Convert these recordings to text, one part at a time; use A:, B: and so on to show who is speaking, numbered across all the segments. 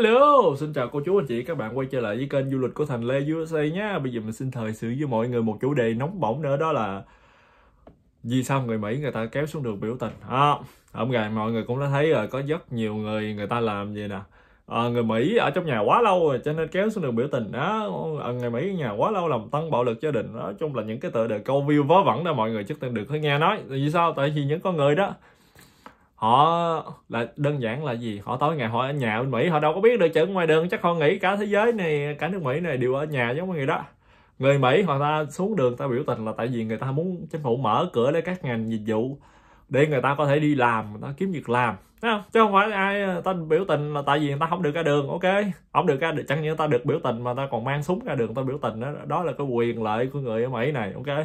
A: Hello, xin chào cô chú anh chị các bạn quay trở lại với kênh du lịch của Thành Lê USA nhé Bây giờ mình xin thời sự với mọi người một chủ đề nóng bỏng nữa đó là Vì sao người Mỹ người ta kéo xuống đường biểu tình à, Ở ngày mọi người cũng đã thấy rồi, có rất nhiều người người ta làm gì nè à, Người Mỹ ở trong nhà quá lâu rồi cho nên kéo xuống đường biểu tình đó à, Người Mỹ ở nhà quá lâu làm tăng bạo lực gia đình Nói chung là những cái tựa đề câu view vớ vẩn đó mọi người chắc được nghe nói Vì sao? Tại vì những con người đó họ là đơn giản là gì họ tối ngày họ ở nhà ở mỹ họ đâu có biết được chứ ngoài đường chắc họ nghĩ cả thế giới này cả nước mỹ này đều ở nhà giống như người đó người mỹ họ ta xuống đường ta biểu tình là tại vì người ta muốn chính phủ mở cửa để các ngành dịch vụ để người ta có thể đi làm người ta kiếm việc làm Đấy không? chứ không phải ai ờ, ta biểu tình là tại vì người ta không được ra đường ok không được ra được chẳng những ta được biểu tình mà ta còn mang súng ra đường ta biểu tình đó đó là cái quyền lợi của người ở mỹ này ok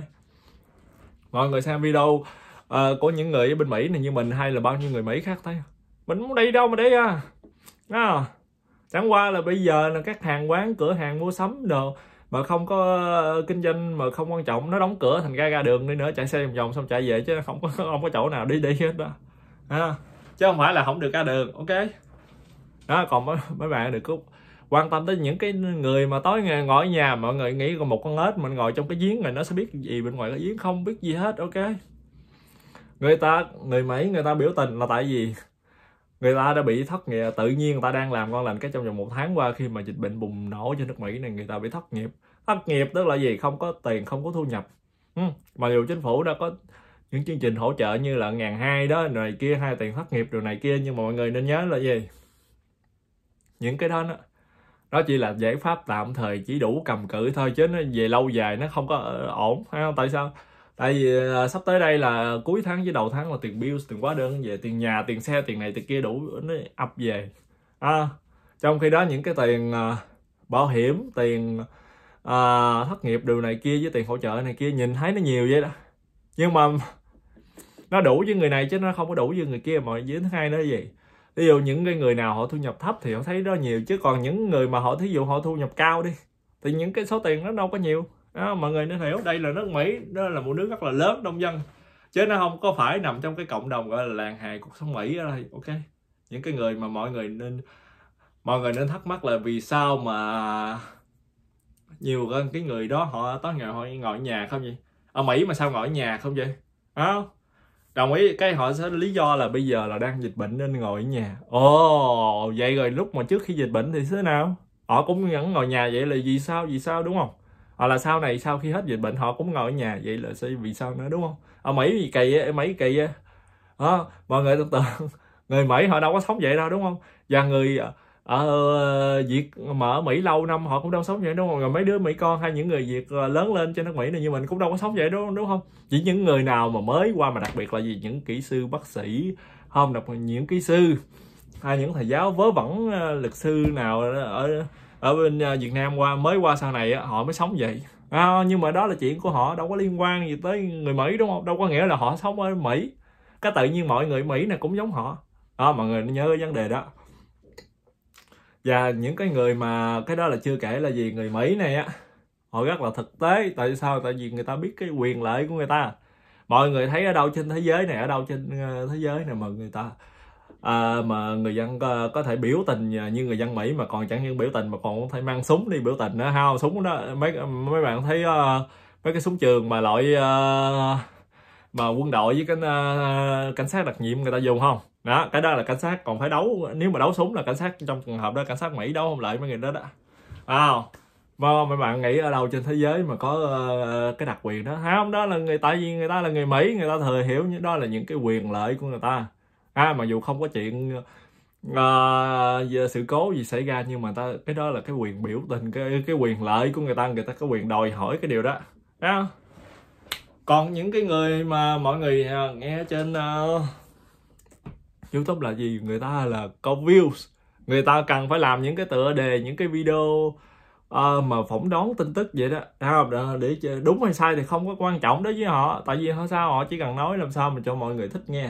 A: mọi người xem video à, của những người bên Mỹ này như mình hay là bao nhiêu người Mỹ khác thấy mình muốn đi đâu mà đi à, à chẳng qua là bây giờ là các hàng quán cửa hàng mua sắm đồ mà không có ờ, kinh doanh mà không quan trọng nó đóng cửa thành ra ra đường đi nữa chạy xe vòng vòng xong chạy về chứ không có không có chỗ nào đi đi hết đó à, chứ không phải là không được ra đường ok đó còn mấy mấy bạn đừng có quan tâm tới những cái người mà tối ngày ngồi ở nhà mọi người nghĩ còn một con ếch mình ngồi trong cái giếng này nó sẽ biết gì bên ngoài cái giếng không biết gì hết ok người ta người mỹ người ta biểu tình là tại vì người ta đã bị thất nghiệp tự nhiên người ta đang làm con lành cái trong vòng một tháng qua khi mà dịch bệnh bùng nổ trên nước mỹ này người ta bị thất nghiệp thất nghiệp tức là gì không có tiền không có thu nhập ừ. mà dù chính phủ đã có những chương trình hỗ trợ như là ngàn hai đó này kia hai tiền thất nghiệp điều này kia nhưng mà mọi người nên nhớ là gì những cái đó nó đó chỉ là giải pháp tạm thời chỉ đủ cầm cự thôi chứ nó về lâu dài nó không có ờ, ổn phải không tại sao tại vì à, sắp tới đây là cuối tháng với đầu tháng là tiền bills tiền quá đơn về tiền nhà tiền xe tiền này tiền kia đủ nó ập về à, trong khi đó những cái tiền à, bảo hiểm tiền à, thất nghiệp điều này kia với tiền hỗ trợ này kia nhìn thấy nó nhiều vậy đó nhưng mà nó đủ với người này chứ nó không có đủ với người kia mà với thứ hai nó gì ví dụ những cái người nào họ thu nhập thấp thì họ thấy đó nhiều chứ còn những người mà họ thí dụ họ thu nhập cao đi thì những cái số tiền nó đâu có nhiều à, mọi người nên hiểu đây là nước mỹ đó là một nước rất là lớn đông dân chứ nó không có phải nằm trong cái cộng đồng gọi là làng hài cuộc sống mỹ ở ok những cái người mà mọi người nên mọi người nên thắc mắc là vì sao mà nhiều cái người đó họ tối ngày họ ngồi nhà không vậy ở mỹ mà sao ngồi nhà không vậy đó đồng ý cái họ sẽ lý do là bây giờ là đang dịch bệnh nên ngồi ở nhà ồ oh, vậy rồi lúc mà trước khi dịch bệnh thì thế nào họ cũng vẫn ngồi nhà vậy là vì sao vì sao đúng không hoặc là sau này sau khi hết dịch bệnh họ cũng ngồi ở nhà vậy là sẽ vì sao nữa đúng không ở à, mỹ gì kỳ mỹ kỳ đó ờ, mọi người tưởng tượng người mỹ họ đâu có sống vậy đâu đúng không và người ở ờ, ờ, Việt mà ở Mỹ lâu năm họ cũng đâu sống vậy đúng không? Rồi mấy đứa Mỹ con hay những người Việt lớn lên trên nước Mỹ này như mình cũng đâu có sống vậy đúng không? Đúng không? Chỉ những người nào mà mới qua mà đặc biệt là gì những kỹ sư bác sĩ không đọc những kỹ sư hay những thầy giáo vớ vẩn luật sư nào ở ở bên à, Việt Nam qua mới qua sau này họ mới sống vậy à, nhưng mà đó là chuyện của họ đâu có liên quan gì tới người Mỹ đúng không đâu có nghĩa là họ sống ở Mỹ cái tự nhiên mọi người Mỹ này cũng giống họ à, mọi người nhớ vấn đề đó và những cái người mà cái đó là chưa kể là gì người Mỹ này á họ rất là thực tế tại sao tại vì người ta biết cái quyền lợi của người ta mọi người thấy ở đâu trên thế giới này ở đâu trên à, thế giới này mà người ta à, mà người dân có, có thể biểu tình à, như người dân Mỹ mà còn chẳng những biểu tình mà còn có thể mang súng đi biểu tình nữa hao súng đó mấy mấy bạn thấy uh, mấy cái súng trường mà loại uh, mà quân đội với cái uh, cảnh sát đặc nhiệm người ta dùng không đó cái đó là cảnh sát còn phải đấu nếu mà đấu súng là cảnh sát trong trường hợp đó cảnh sát Mỹ đấu không lại mấy người đó đó à, mà mấy bạn nghĩ ở đâu trên thế giới mà có uh, cái đặc quyền đó không đó là người tại vì người ta là người Mỹ người ta thừa hiểu những đó là những cái quyền lợi của người ta à mặc dù không có chuyện uh, sự cố gì xảy ra nhưng mà ta cái đó là cái quyền biểu tình cái cái quyền lợi của người ta người ta có quyền đòi hỏi cái điều đó Đấy còn những cái người mà mọi người uh, nghe trên uh, youtube là gì người ta là có views người ta cần phải làm những cái tựa đề những cái video uh, mà phỏng đoán tin tức vậy đó không để đúng hay sai thì không có quan trọng đối với họ tại vì họ sao họ chỉ cần nói làm sao mà cho mọi người thích nghe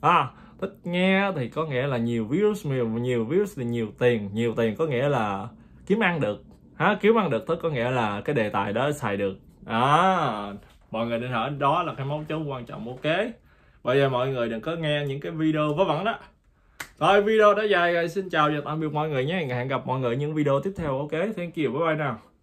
A: à, thích nghe thì có nghĩa là nhiều views nhiều nhiều views thì nhiều tiền nhiều tiền có nghĩa là kiếm ăn được ha kiếm ăn được tức có nghĩa là cái đề tài đó xài được à mọi người nên hỏi đó là cái mấu chốt quan trọng ok bây giờ mọi người đừng có nghe những cái video vớ vẩn đó rồi video đã dài rồi xin chào và tạm biệt mọi người nhé hẹn gặp mọi người những video tiếp theo ok thank you bye bye nào